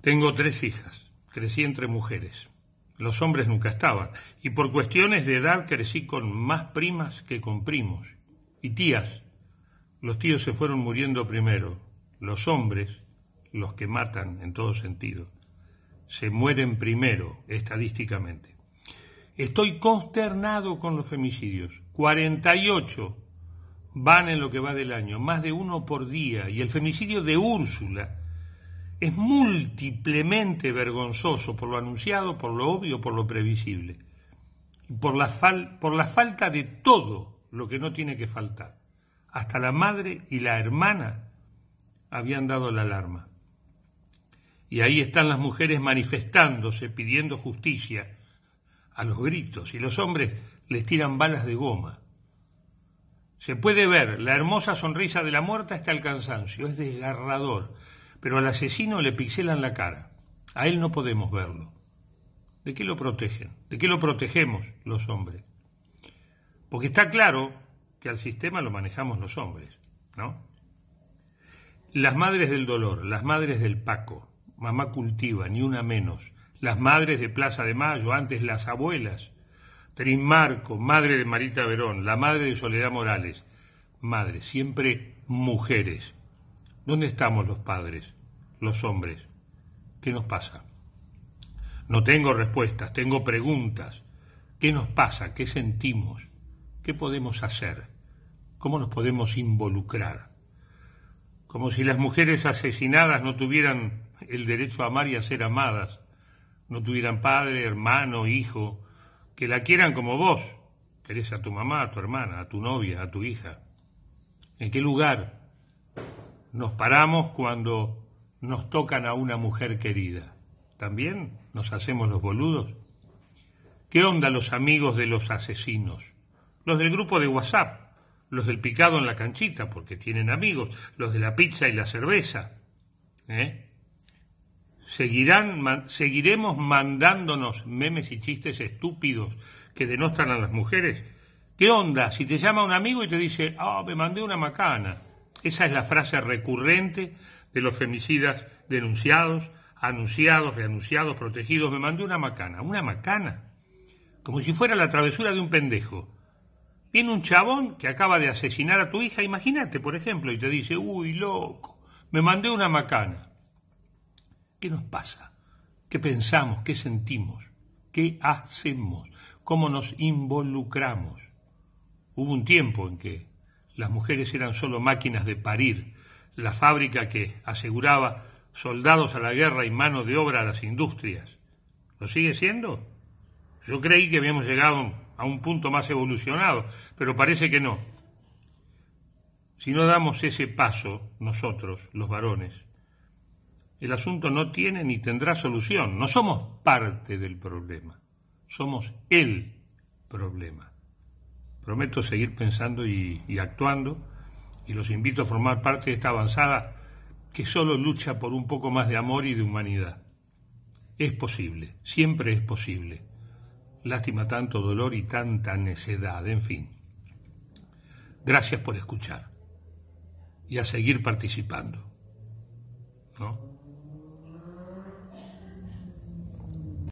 Tengo tres hijas, crecí entre mujeres. Los hombres nunca estaban, y por cuestiones de edad crecí con más primas que con primos. Y tías, los tíos se fueron muriendo primero. Los hombres, los que matan en todo sentido, se mueren primero estadísticamente. Estoy consternado con los femicidios. 48 van en lo que va del año, más de uno por día. Y el femicidio de Úrsula, es múltiplemente vergonzoso por lo anunciado, por lo obvio, por lo previsible, por la, por la falta de todo lo que no tiene que faltar. Hasta la madre y la hermana habían dado la alarma. Y ahí están las mujeres manifestándose, pidiendo justicia a los gritos, y los hombres les tiran balas de goma. Se puede ver la hermosa sonrisa de la muerta hasta al cansancio, es desgarrador. Pero al asesino le pixelan la cara. A él no podemos verlo. ¿De qué lo protegen? ¿De qué lo protegemos los hombres? Porque está claro que al sistema lo manejamos los hombres, ¿no? Las madres del dolor, las madres del Paco, mamá cultiva, ni una menos, las madres de Plaza de Mayo, antes las abuelas, Trin Marco, madre de Marita Verón, la madre de Soledad Morales, madres, siempre mujeres ¿Dónde estamos los padres, los hombres? ¿Qué nos pasa? No tengo respuestas, tengo preguntas. ¿Qué nos pasa? ¿Qué sentimos? ¿Qué podemos hacer? ¿Cómo nos podemos involucrar? Como si las mujeres asesinadas no tuvieran el derecho a amar y a ser amadas, no tuvieran padre, hermano, hijo, que la quieran como vos, querés a tu mamá, a tu hermana, a tu novia, a tu hija. ¿En qué lugar nos paramos cuando nos tocan a una mujer querida. ¿También nos hacemos los boludos? ¿Qué onda los amigos de los asesinos? Los del grupo de WhatsApp, los del picado en la canchita, porque tienen amigos, los de la pizza y la cerveza. ¿eh? Seguirán, seguiremos mandándonos memes y chistes estúpidos que denostan a las mujeres. ¿Qué onda si te llama un amigo y te dice, ah, oh, me mandé una macana? Esa es la frase recurrente de los femicidas denunciados, anunciados, reanunciados, protegidos. Me mandé una macana, una macana, como si fuera la travesura de un pendejo. Viene un chabón que acaba de asesinar a tu hija, imagínate, por ejemplo, y te dice, uy, loco, me mandé una macana. ¿Qué nos pasa? ¿Qué pensamos? ¿Qué sentimos? ¿Qué hacemos? ¿Cómo nos involucramos? Hubo un tiempo en que las mujeres eran solo máquinas de parir, la fábrica que aseguraba soldados a la guerra y mano de obra a las industrias. ¿Lo sigue siendo? Yo creí que habíamos llegado a un punto más evolucionado, pero parece que no. Si no damos ese paso, nosotros, los varones, el asunto no tiene ni tendrá solución. No somos parte del problema, somos el problema. Prometo seguir pensando y, actuando y los invito a formar parte de esta avanzada que solo lucha por un poco más de amor y de humanidad. Es posible, siempre es posible. Lástima tanto dolor y tanta necedad, en fin. Gracias por escuchar y a seguir participando. ¿No?